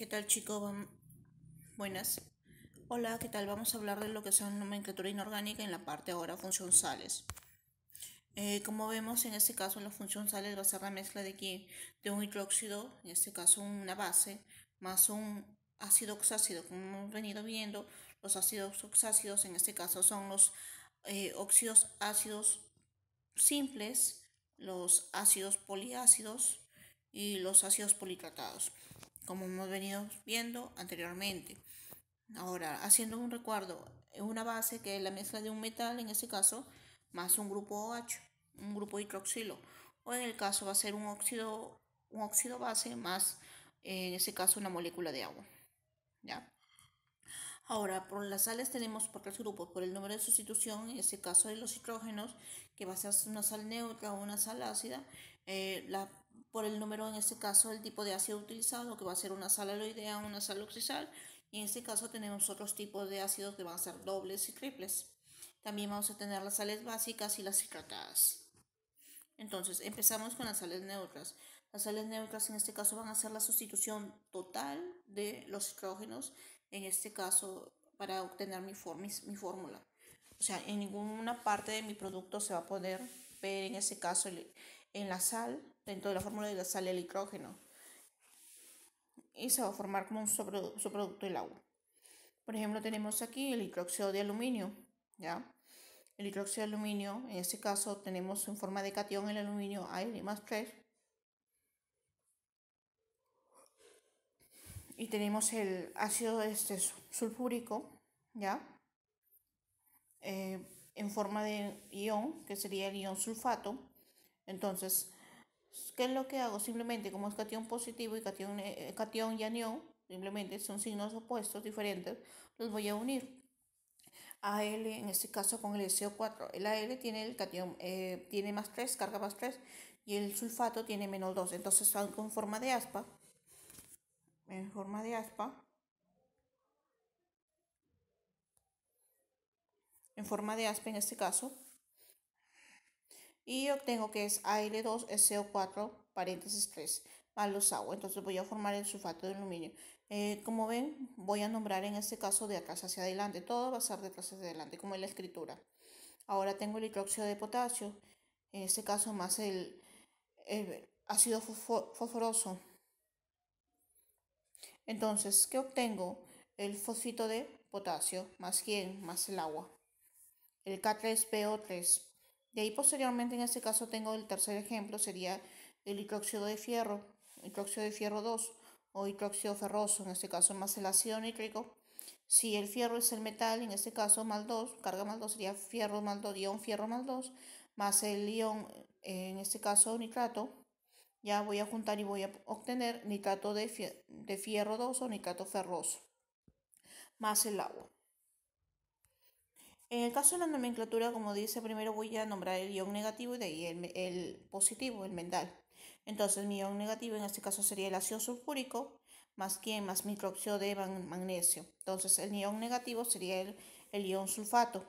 ¿Qué tal chicos? Buenas. Hola, ¿qué tal? Vamos a hablar de lo que son nomenclatura inorgánica en la parte ahora funcionales eh, como vemos en este caso la función sales va a ser la mezcla de, de un hidróxido, en este caso una base, más un ácido oxácido. Como hemos venido viendo, los ácidos oxácidos en este caso son los eh, óxidos ácidos simples, los ácidos poliácidos y los ácidos politratados como hemos venido viendo anteriormente. Ahora, haciendo un recuerdo, es una base que es la mezcla de un metal, en este caso, más un grupo OH, un grupo hidroxilo, o en el caso va a ser un óxido, un óxido base más, eh, en este caso, una molécula de agua. ¿Ya? Ahora, por las sales tenemos por tres grupos, por el número de sustitución, en este caso de los hidrógenos, que va a ser una sal neutra o una sal ácida, eh, la por el número, en este caso, el tipo de ácido utilizado, que va a ser una sal aloidea una sal oxisal. Y en este caso tenemos otros tipos de ácidos que van a ser dobles y triples. También vamos a tener las sales básicas y las hidratadas. Entonces, empezamos con las sales neutras. Las sales neutras en este caso van a ser la sustitución total de los hidrógenos, en este caso para obtener mi, mi fórmula. O sea, en ninguna parte de mi producto se va a poder ver en este caso en la sal dentro de la fórmula de la sale el hidrógeno y se va a formar como un subproducto del agua. Por ejemplo, tenemos aquí el hidróxido de aluminio, ¿ya? El hidróxido de aluminio, en este caso tenemos en forma de cation el aluminio Al más 3. Y tenemos el ácido este, sulfúrico, ¿ya? Eh, en forma de ion, que sería el ion sulfato. Entonces, pues, ¿Qué es lo que hago? Simplemente como es cation positivo y cation eh, eh, y anión, simplemente son signos opuestos, diferentes, los voy a unir. AL, en este caso con el SO4. El AL tiene el cation, eh, tiene más 3, carga más 3, y el sulfato tiene menos 2. Entonces están con forma de aspa. En forma de aspa. En forma de aspa en este caso y obtengo que es Al2 so 4 paréntesis 3 más los agua. Entonces voy a formar el sulfato de aluminio. Eh, como ven, voy a nombrar en este caso de atrás hacia adelante. Todo va a ser de atrás hacia adelante, como en la escritura. Ahora tengo el hidróxido de potasio. En este caso más el, ácido fosforoso. Entonces, ¿qué obtengo? El fosfito de potasio, más quién, más el agua. El K3PO3 de ahí posteriormente, en este caso, tengo el tercer ejemplo, sería el hidróxido de fierro, hidróxido de fierro 2 o hidróxido ferroso, en este caso más el ácido nítrico. Si el fierro es el metal, en este caso más 2, carga más 2 sería fierro más 2, ion fierro más 2, más el ion, en este caso nitrato, ya voy a juntar y voy a obtener nitrato de, de fierro 2 o nitrato ferroso, más el agua. En el caso de la nomenclatura, como dice, primero voy a nombrar el ion negativo y de ahí el, positivo, el mental. Entonces, el ion negativo en este caso sería el ácido sulfúrico más quién, más microoxido de magnesio. Entonces, el ion negativo sería el, el ion sulfato,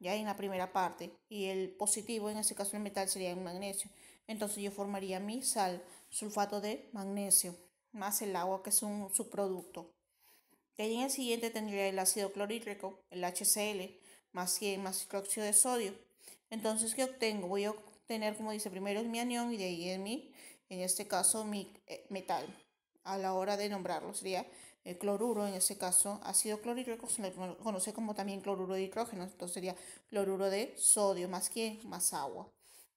ya en la primera parte. Y el positivo, en este caso el metal, sería el magnesio. Entonces, yo formaría mi sal sulfato de magnesio más el agua, que es un subproducto. Y ahí en el siguiente tendría el ácido clorhídrico, el HCl más que más hidróxido de sodio. Entonces, ¿qué obtengo? Voy a obtener, como dice, primero mi anión y de ahí mi, en este caso, mi eh, metal. A la hora de nombrarlo sería el cloruro, en este caso, ácido clorhídrico, se conoce como también cloruro de hidrógeno. Entonces sería cloruro de sodio, más que más agua.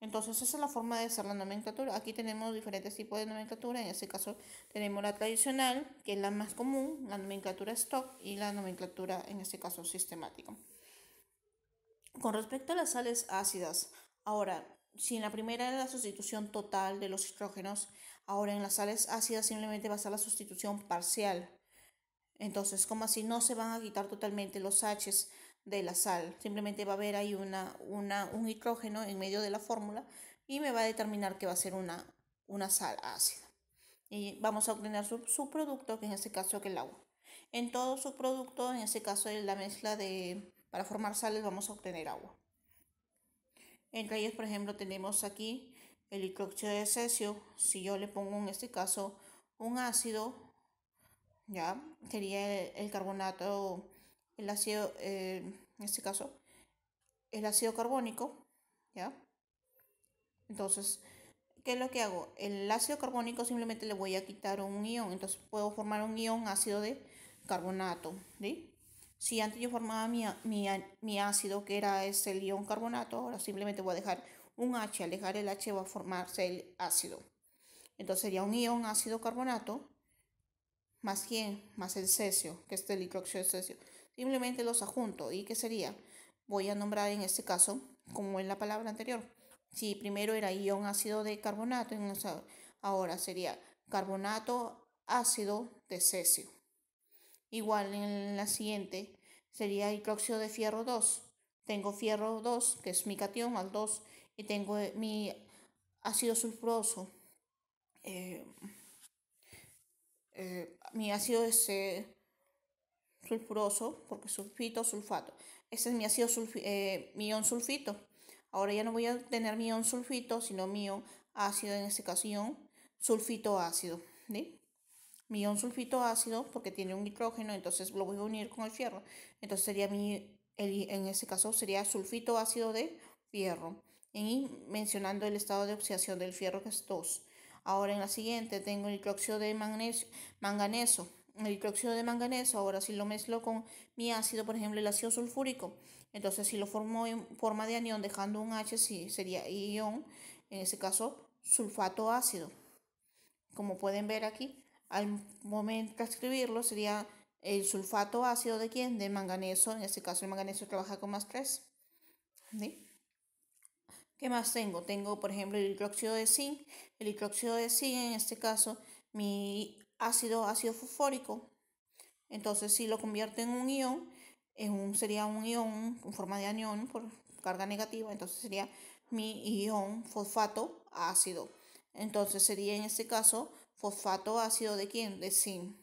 Entonces esa es la forma de hacer la nomenclatura. Aquí tenemos diferentes tipos de nomenclatura. En este caso tenemos la tradicional, que es la más común, la nomenclatura stock y la nomenclatura, en este caso, sistemática. Con respecto a las sales ácidas, ahora, si en la primera era la sustitución total de los hidrógenos, ahora en las sales ácidas simplemente va a ser la sustitución parcial. Entonces, como así, no se van a quitar totalmente los H de la sal, simplemente va a haber ahí una, un hidrógeno en medio de la fórmula y me va a determinar que va a ser una, una sal ácida. Y vamos a obtener su, su producto, que en este caso es el agua. En todo su producto, en este caso es la mezcla de para formar sales vamos a obtener agua. Entre ellos por ejemplo, tenemos aquí el hidróxido de cesio. Si yo le pongo en este caso un ácido, ya sería el, carbonato, el ácido, eh, en este caso, el ácido carbónico, ya. Entonces, ¿qué es lo que hago? El ácido carbónico simplemente le voy a quitar un ion, entonces puedo formar un ion ácido de carbonato, ¿sí? Si antes yo formaba mi, ácido, que era ese ion carbonato, ahora simplemente voy a dejar un H. Al el H va a formarse el ácido. Entonces sería un ion ácido carbonato más quién, más el cesio, que es el hidróxido de cesio. Simplemente los adjunto. ¿Y qué sería? Voy a nombrar en este caso, como en la palabra anterior. Si primero era ion ácido de carbonato, ahora sería carbonato ácido de cesio. Igual en la siguiente sería hidróxido de fierro 2. Tengo fierro 2, que es mi cation al 2, y tengo eh, mi ácido sulfuroso. Eh, eh, mi ácido es sulfuroso, porque sulfito, sulfato. Ese es mi ácido mi ion sulfito. Ahora ya no voy a tener mi ion sulfito, sino mi ácido, en esta ocasión sulfito ácido. ¿sí? mi ion sulfito ácido, porque tiene un nitrógeno, entonces lo voy a unir con el fierro. Entonces sería mi, en ese caso sería sulfito ácido de fierro. Y mencionando el estado de oxidación del fierro que es 2. Ahora en la siguiente tengo el hidróxido de manganeso. El hidróxido de manganeso, ahora si lo mezclo con mi ácido, por ejemplo el ácido sulfúrico, entonces si lo formo en forma de anión dejando un H, sí, sería ion, en ese caso sulfato ácido. Como pueden ver aquí, al momento de escribirlo sería el sulfato ácido de quién? de manganeso. En este caso el manganeso trabaja con más 3. ¿Sí? ¿Qué más tengo? Tengo, por ejemplo, el hidróxido de zinc. El hidróxido de zinc, en este caso, mi ácido, ácido fosfórico. Entonces, si lo convierto en un ion, en un, sería un ion en forma de anión por carga negativa, entonces sería mi ion fosfato ácido. Entonces sería en este caso fosfato ácido de quién? De zinc.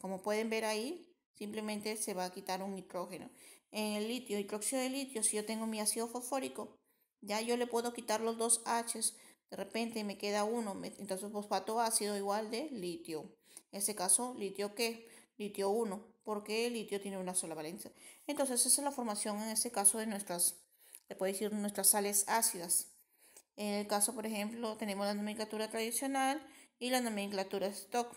Como pueden ver ahí, simplemente se va a quitar un nitrógeno. En el litio, hidróxido de litio, si yo tengo mi ácido fosfórico, ya yo le puedo quitar los dos H de repente me queda uno, entonces fosfato ácido igual de litio. En este caso, litio qué? Litio 1, porque el litio tiene una sola valencia. Entonces, esa es la formación en este caso de nuestras, le puede decir, nuestras sales ácidas. En el caso, por ejemplo, tenemos la nomenclatura tradicional, y la nomenclatura stock.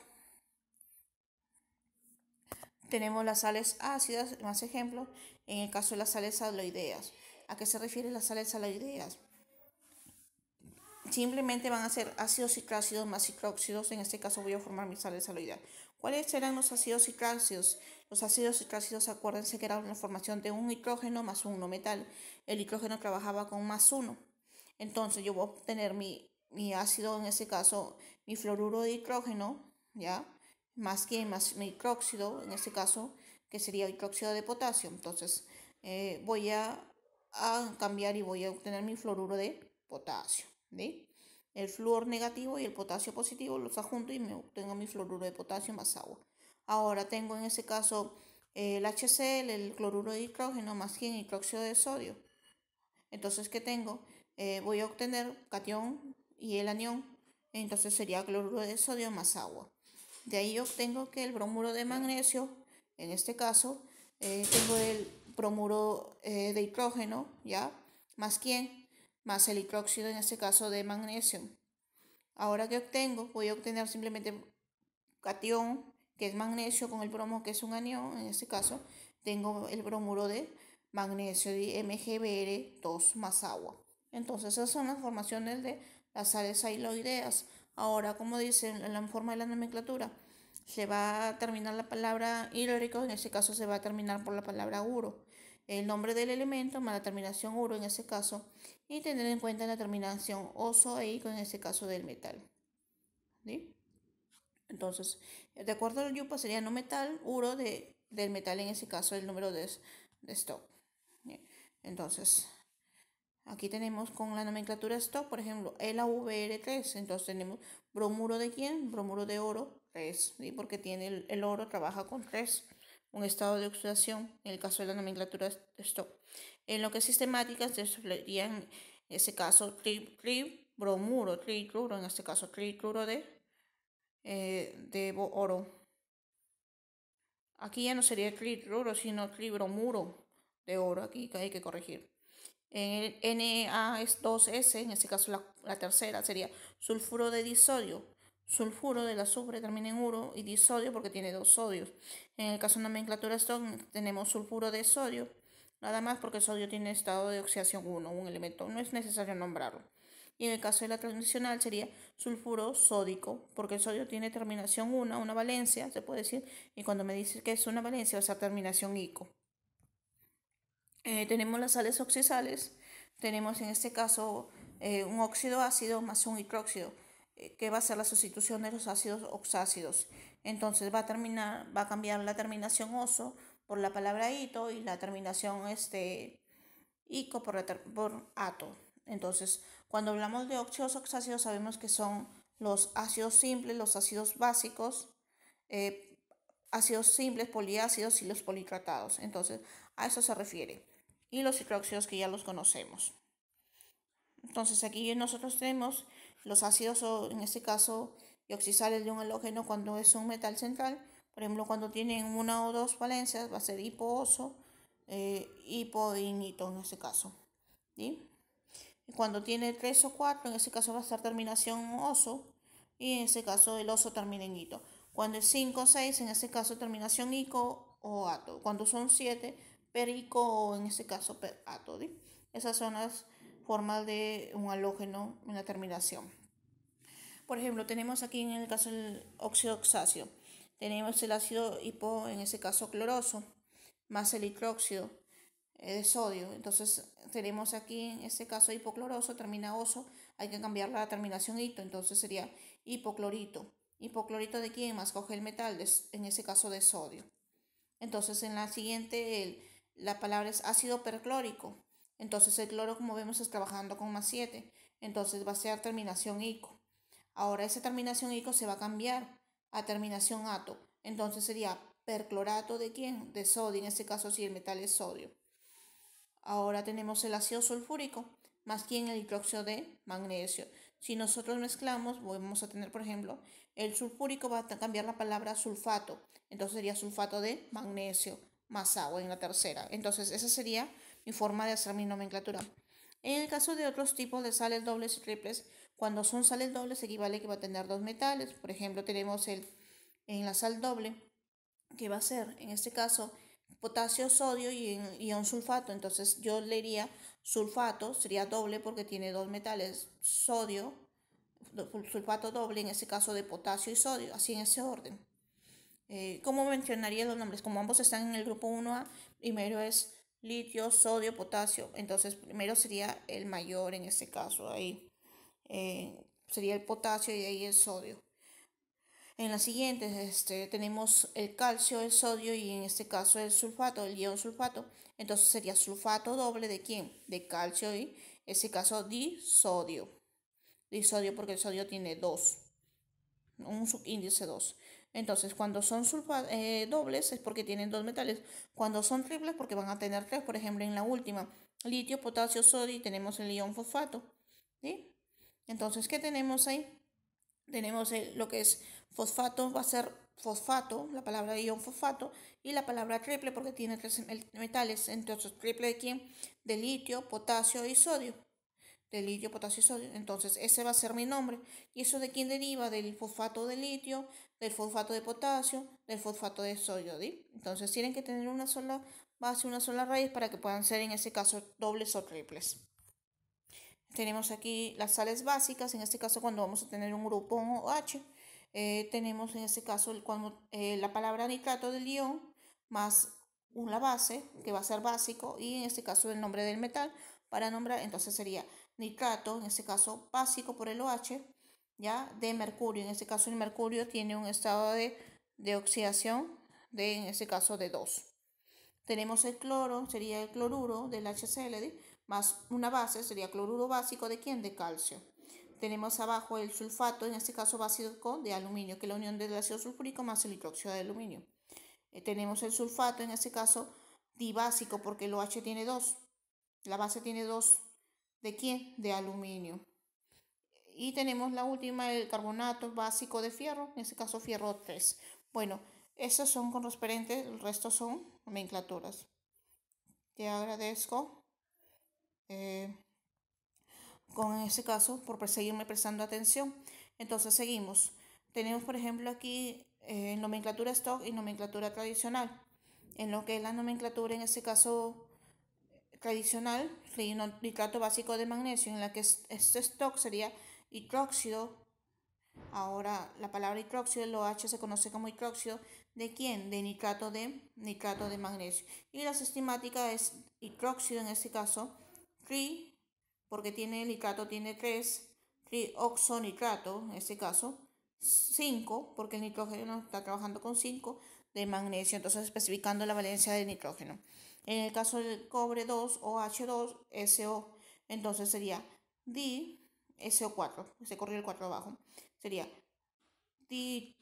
Tenemos las sales ácidas, más ejemplos. en el caso de las sales aloideas. ¿A qué se refieren las sales aloideas? Simplemente van a ser ácidos ciclácidos más ciclóxidos. En este caso voy a formar mis sales aloideas. ¿Cuáles serán los ácidos ciclácidos? Los ácidos ciclácidos, acuérdense que era una formación de un nitrógeno más uno metal. El nitrógeno trabajaba con más uno. Entonces yo voy a obtener mi, mi ácido, en este caso, mi fluoruro de hidrógeno, ¿ya? Más que más mi hidróxido, en este caso, que sería hidróxido de potasio. Entonces, eh, voy a, cambiar y voy a obtener mi fluoruro de potasio. ¿sí? El flúor negativo y el potasio positivo los adjunto y me obtengo mi fluoruro de potasio más agua. Ahora tengo en este caso el HCl, el cloruro de hidrógeno, más quien hidróxido de sodio. Entonces, ¿qué tengo? Eh, voy a obtener cation y el anión entonces sería cloruro de sodio más agua. De ahí obtengo que el bromuro de magnesio, en este caso, eh, tengo el bromuro eh, de hidrógeno, ¿ya? Más quién, más el hidróxido, en este caso, de magnesio. Ahora que obtengo, voy a obtener simplemente cation, que es magnesio, con el bromo, que es un anión, en este caso, tengo el bromuro de magnesio, de MgBr2 más agua. Entonces, esas son las formaciones de las sales ideas Ahora, como dicen en la forma de la nomenclatura, se va a terminar la palabra hidrórico, en ese caso se va a terminar por la palabra uro. El nombre del elemento más la terminación uro en ese caso y tener en cuenta la terminación oso oso en ese caso del metal. ¿Sí? Entonces, de acuerdo al yupa sería no metal, uro de, del metal en ese caso el número de, esto. Entonces, Aquí tenemos con la nomenclatura stock, por ejemplo, el AVR3. Entonces tenemos bromuro de quién? Bromuro de oro 3, porque tiene el, oro trabaja con 3, un estado de oxidación, en el caso de la nomenclatura stock. En lo que es sistemática, se sería en ese caso tri, tri bromuro, en este caso tricluro de, eh, de oro. Aquí ya no sería tricluro, sino tribromuro de oro aquí que hay que corregir. En el Na2S, en este caso la, tercera, sería sulfuro de disodio. Sulfuro del azufre termina en oro y disodio porque tiene dos sodios. En el caso de nomenclatura esto tenemos sulfuro de sodio, nada más porque el sodio tiene estado de oxidación 1, un elemento, no es necesario nombrarlo. Y en el caso de la tradicional sería sulfuro sódico, porque el sodio tiene terminación 1, una valencia, se puede decir, y cuando me dice que es una valencia va a ser terminación ico. Eh, tenemos las sales oxisales, tenemos en este caso eh, un óxido ácido más un hidróxido, eh, que va a ser la sustitución de los ácidos oxácidos. Entonces va a terminar, va a cambiar la terminación oso por la palabra hito y la terminación este, ico por, por ato. Entonces, cuando hablamos de óxidos oxácidos sabemos que son los ácidos simples, los ácidos básicos, ácidos simples, poliácidos y los politratados. Entonces, a eso se refiere y los hidróxidos que ya los conocemos. Entonces aquí nosotros tenemos los ácidos, o en este caso, dioxisales de un halógeno cuando es un metal central. Por ejemplo, cuando tienen una o dos valencias va a ser hipooso, eh, hipoinito en este caso. cuando tiene tres o cuatro, en este caso va a estar terminación oso y en este caso el oso termina en Cuando es cinco o seis en este caso terminación ico o ato. Cuando son siete perico o en este caso perato, Esas son las formas de un halógeno en la terminación. Por ejemplo, tenemos aquí en el caso del óxido oxáceo. Tenemos el ácido hipo, en este caso cloroso, más el hidróxido eh, de sodio. Entonces tenemos aquí en este caso hipocloroso, termina oso, hay que cambiar la terminación hito, entonces sería hipoclorito. ¿Hipoclorito de quién? Más coge el metal, en ese caso de sodio. Entonces en la siguiente, el la palabra es ácido perclórico. Entonces el cloro, como vemos, es trabajando con más 7. Entonces va a ser terminación ico. Ahora esa terminación ico se va a cambiar a terminación ato. Entonces sería perclorato de quién? De sodio, en este caso si el metal es sodio. Ahora tenemos el ácido sulfúrico, más quién el hidróxido de magnesio. Si nosotros mezclamos, vamos a tener, por ejemplo, el sulfúrico va a cambiar la palabra sulfato. Entonces sería sulfato de magnesio más agua en la tercera. Entonces, esa sería mi forma de hacer mi nomenclatura. En el caso de otros tipos de sales dobles y triples, cuando son sales dobles equivale que va a tener dos metales. Por ejemplo, tenemos el, en la sal doble, que va a ser, en este caso, potasio, sodio y ion sulfato. Entonces yo leería sulfato, sería doble porque tiene dos metales, sodio, sulfato doble, en este caso de potasio y sodio, así en ese orden. Eh, ¿Cómo mencionaría los nombres? Como ambos están en el grupo 1A, primero es litio, sodio, potasio. Entonces, primero sería el mayor en este caso. Ahí eh, sería el potasio y ahí el sodio. En la siguiente este, tenemos el calcio, el sodio y en este caso el sulfato, el ion sulfato. Entonces sería sulfato doble de quién? De calcio y en este caso disodio. Disodio porque el sodio tiene 2, un subíndice 2. Entonces, cuando son eh, dobles es porque tienen dos metales. Cuando son triples porque van a tener tres. Por ejemplo, en la última, litio, potasio, sodio y tenemos el ion fosfato. Entonces, ¿qué tenemos ahí? Tenemos eh, lo que es fosfato, va a ser fosfato, la palabra ion fosfato, y la palabra triple porque tiene tres metales. Entonces, triple de quién? De litio, potasio y sodio de litio, potasio y sodio. Entonces, ese va a ser mi nombre. ¿Y eso de quién deriva? Del fosfato de litio, del fosfato de potasio, del fosfato de sodio. Entonces, tienen que tener una sola base, una sola raíz para que puedan ser, en ese caso, dobles o triples. Tenemos aquí las sales básicas, en este caso cuando vamos a tener un grupo OH, tenemos en este caso cuando, eh, la palabra nitrato del ion más una base que va a ser básico y en este caso el nombre del metal para nombrar, entonces sería nitrato, en este caso básico por el OH, ¿ya? de mercurio. En este caso el mercurio tiene un estado de, oxidación de, en este caso, de 2. Tenemos el cloro, sería el cloruro del HCl, más una base, sería cloruro básico de quién? De calcio. Tenemos abajo el sulfato, en este caso básico de aluminio, que es la unión del ácido sulfúrico más el hidróxido de aluminio. Eh, tenemos el sulfato, en este caso dibásico, porque el OH tiene 2. La base tiene 2 ¿De quién? De aluminio. Y tenemos la última, el carbonato básico de fierro, en este caso fierro 3. Bueno, esos son con referentes, el resto son nomenclaturas. Te agradezco. Eh, con ese caso, por seguirme prestando atención. Entonces, seguimos. Tenemos, por ejemplo, aquí eh, nomenclatura stock y nomenclatura tradicional. En lo que es la nomenclatura, en este caso, tradicional, nitrato básico de magnesio, en la que este stock sería hidróxido. Ahora la palabra hidróxido, el OH se conoce como hidróxido. ¿De quién? De nitrato de nitrato de magnesio. Y la sistemática es hidróxido en este caso, tri, porque tiene el nitrato, tiene 3, trioxonitrato en este caso, 5, porque el nitrógeno está trabajando con 5 de magnesio, entonces especificando la valencia del nitrógeno. En el caso del cobre 2 o h 2 SO, entonces sería dso 4 se corrió el 4 abajo, sería di,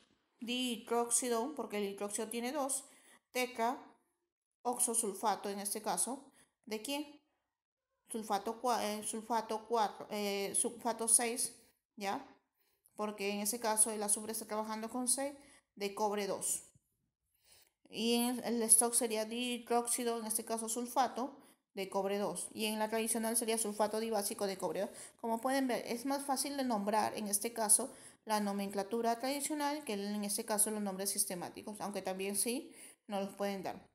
porque el hidróxido tiene 2, teca, oxosulfato en este caso, ¿de quién? Sulfato, sulfato 4, eh, sulfato 6, eh, ¿ya? Porque en este caso el azufre está trabajando con 6 de cobre 2 y en el stock sería hidróxido, en este caso sulfato de cobre 2 y en la tradicional sería sulfato dibásico de cobre 2. Como pueden ver, es más fácil de nombrar en este caso la nomenclatura tradicional que en este caso los nombres sistemáticos, aunque también sí nos los pueden dar.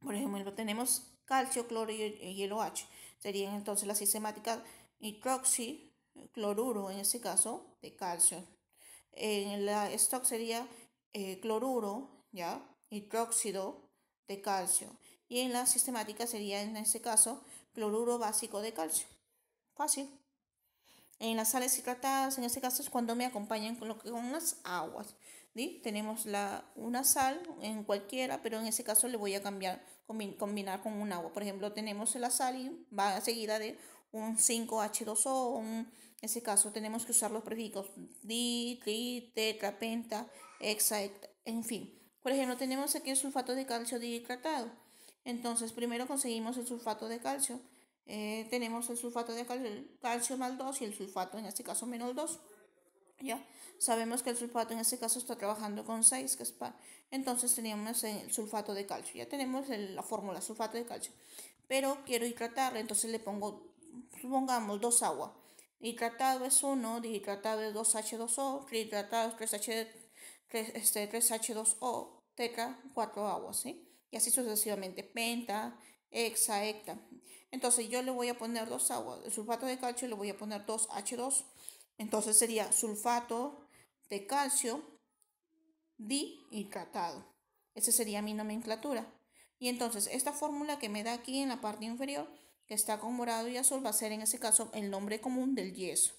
Por ejemplo, tenemos calcio, cloro y hielo H. Serían entonces la sistemática hidroxi, cloruro en este caso, de calcio. En la stock sería eh, cloruro, ¿ya? hidróxido de calcio. Y en la sistemática sería en este caso cloruro básico de calcio. Fácil. En las sales hidratadas, en este caso es cuando me acompañan con, lo que, con las aguas. ¿sí? Tenemos la, una sal en cualquiera, pero en ese caso le voy a cambiar, combinar con un agua. Por ejemplo, tenemos la sal y va a seguida de un 5H2O. en ese caso tenemos que usar los prefijos di, tri, tetra, penta, hexa, en fin. Por ejemplo, tenemos aquí el sulfato de calcio dihidratado. Entonces, primero conseguimos el sulfato de calcio. Eh, tenemos el sulfato de calcio, el calcio más 2 y el sulfato, en este caso, menos 2. ¿Ya? Sabemos que el sulfato en este caso está trabajando con 6 para... Entonces teníamos el sulfato de calcio. Ya tenemos la fórmula, sulfato de calcio. Pero quiero hidratar, entonces le pongo, supongamos, 2 agua. Hidratado es 1, dihidratado es 2H2O, hidratado es 3H este, h 2 o teca, 4 aguas, ¿sí? Y así sucesivamente, penta, hexa, hecta. Entonces yo le voy a poner dos aguas, el sulfato de calcio le voy a poner 2H2, entonces sería sulfato de calcio dihidratado. Esa sería mi nomenclatura. Y entonces esta fórmula que me da aquí en la parte inferior, que está con morado y azul, va a ser en ese caso el nombre común del yeso.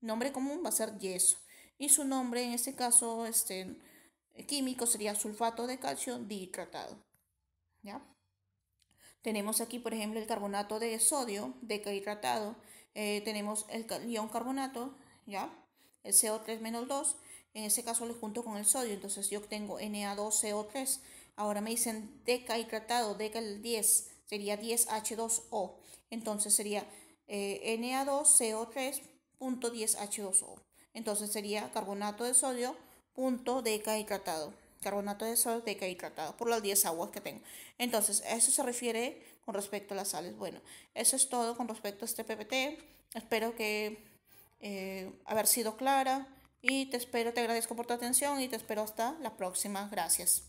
Nombre común va a ser yeso y su nombre en este caso este, químico sería sulfato de calcio dihidratado. ¿ya? Tenemos aquí, por ejemplo, el carbonato de sodio decahidratado. eh, tenemos el ion carbonato, ¿ya? el CO3-2, en este caso lo junto con el sodio, entonces yo obtengo Na2CO3. Ahora me dicen decahidratado, deca el 10, sería 10H2O. Entonces sería eh, Na2CO3.10H2O. Entonces sería carbonato de sodio punto decahidratado. Carbonato de sodio decahidratado por las 10 aguas que tengo. Entonces, eso se refiere con respecto a las sales. Bueno, eso es todo con respecto a este PPT. Espero que eh, haber sido clara y te espero, te agradezco por tu atención y te espero hasta la próxima. Gracias.